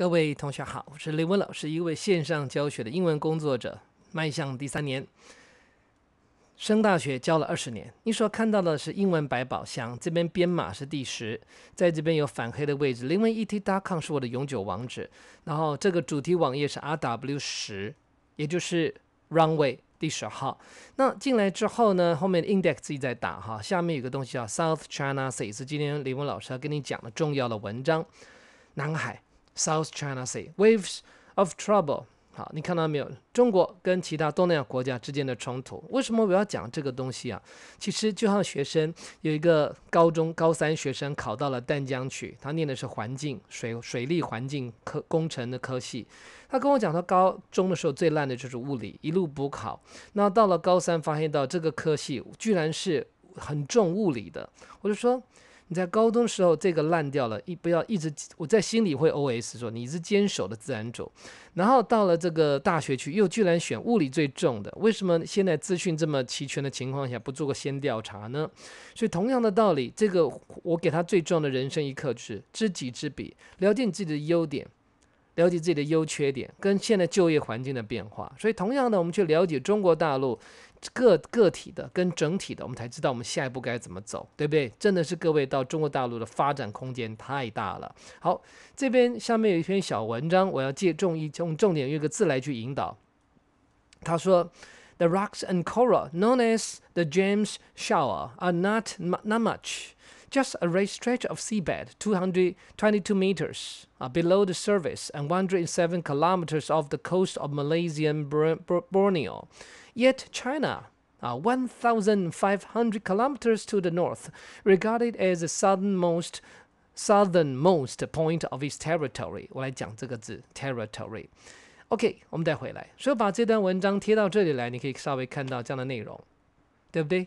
各位同学好，我是林文老师，一位线上教学的英文工作者，迈向第三年，升大学教了二十年。你所看到的是英文百宝箱，这边编码是第十，在这边有反黑的位置。林文 e t dot com 是我的永久网址，然后这个主题网页是 r w 十，也就是 runway 第十号。那进来之后呢，后面的 index 自己在打哈，下面有个东西叫 South China Sea，是今天林文老师要跟你讲的重要的文章，南海。South China Sea waves of trouble，好，你看到没有？中国跟其他东南亚国家之间的冲突，为什么我要讲这个东西啊？其实就像学生有一个高中高三学生考到了淡江去，他念的是环境水水利环境科工程的科系，他跟我讲他高中的时候最烂的就是物理，一路补考，那到了高三发现到这个科系居然是很重物理的，我就说。你在高中时候这个烂掉了，一不要一直我在心里会 OS 说你是坚守的自然种，然后到了这个大学去又居然选物理最重的，为什么现在资讯这么齐全的情况下不做个先调查呢？所以同样的道理，这个我给他最重要的人生一刻就是知己知彼，了解你自己的优点，了解自己的优缺点，跟现在就业环境的变化。所以同样的，我们去了解中国大陆。个个体的跟整体的，我们才知道我们下一步该怎么走，对不对？真的是各位到中国大陆的发展空间太大了。好，这边下面有一篇小文章，我要借重一重重点用一个字来去引导。他说，The rocks and coral known as the James Shower are not not much. just a race stretch of seabed, 222 meters uh, below the surface and 107 kilometers off the coast of Malaysian Borneo. Yet China, uh, 1,500 kilometers to the north, regarded as the southernmost southernmost point of its territory. territory。OK，我们再回来，所以把这段文章贴到这里来，你可以稍微看到这样的内容，对不对？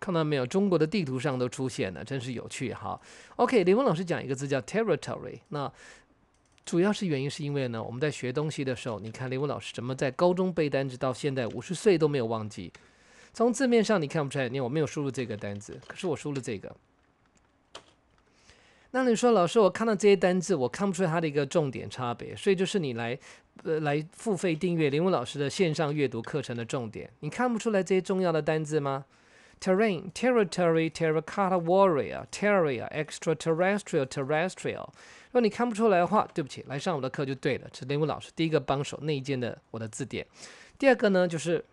看到没有？中国的地图上都出现了，真是有趣哈。OK，李文老师讲一个字叫 “territory”。那主要是原因是因为呢，我们在学东西的时候，你看李文老师怎么在高中背单词，到现在五十岁都没有忘记。从字面上你看不出来，你我没有输入这个单词，可是我输入这个。那你说，老师，我看到这些单词，我看不出它的一个重点差别，所以就是你来，呃，来付费订阅林武老师的线上阅读课程的重点，你看不出来这些重要的单词吗？terrain、territory、terracotta warrior、terrier、extraterrestrial、terrestrial。如果你看不出来的话，对不起，来上我的课就对了。这是林武老师第一个帮手、内奸的我的字典，第二个呢就是。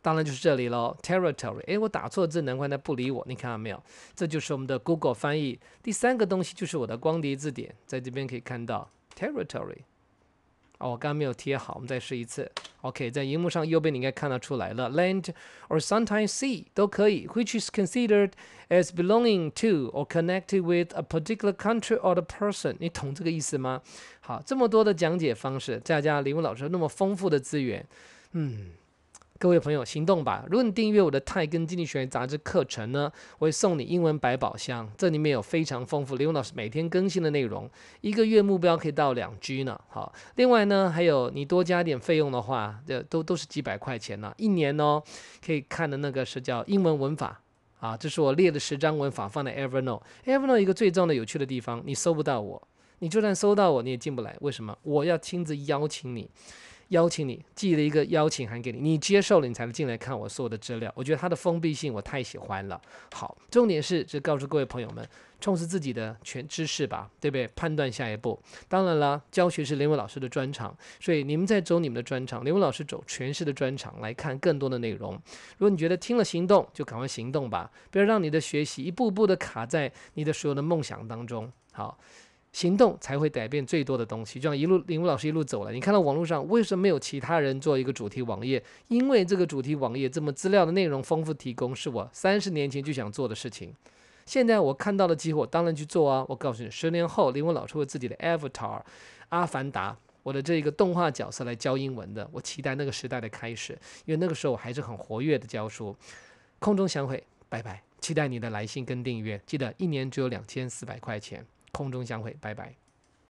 当然就是这里喽，territory。哎，我打错字，难怪他不理我。你看到没有？这就是我们的 Google 翻译。第三个东西就是我的光碟字典，在这边可以看到 territory。哦，我刚没有贴好，我们再试一次。OK，在荧幕上右边你应该看得出来了，land or sometimes sea 都可以，which is considered as belonging to or connected with a particular country or the person。你懂这个意思吗？好，这么多的讲解方式，再加李文老师那么丰富的资源，嗯。各位朋友，行动吧！如果你订阅我的泰根经济学杂志课程呢，我会送你英文百宝箱，这里面有非常丰富。l e 老师每天更新的内容，一个月目标可以到两 G 呢。好，另外呢，还有你多加点费用的话，这都都是几百块钱呢。一年哦，可以看的那个是叫英文文法啊，这是我列的十张文法放在 Evernote。Evernote 一个最重要的有趣的地方，你搜不到我，你就算搜到我，你也进不来。为什么？我要亲自邀请你。邀请你寄了一个邀请函给你，你接受了你才能进来看我所有的资料。我觉得它的封闭性我太喜欢了。好，重点是这告诉各位朋友们，充实自己的全知识吧，对不对？判断下一步。当然了，教学是林文老师的专长，所以你们在走你们的专长，林文老师走全市的专长来看更多的内容。如果你觉得听了行动，就赶快行动吧，不要让你的学习一步步的卡在你的所有的梦想当中。好。行动才会改变最多的东西。就像一路林文老师一路走了，你看到网络上为什么没有其他人做一个主题网页？因为这个主题网页这么资料的内容丰富提供，是我三十年前就想做的事情。现在我看到了机会，我当然去做啊！我告诉你，十年后林文老师为自己的 Avatar 阿凡达，我的这个动画角色来教英文的，我期待那个时代的开始。因为那个时候我还是很活跃的教书。空中相会，拜拜！期待你的来信跟订阅，记得一年只有两千四百块钱。空中相会，拜拜。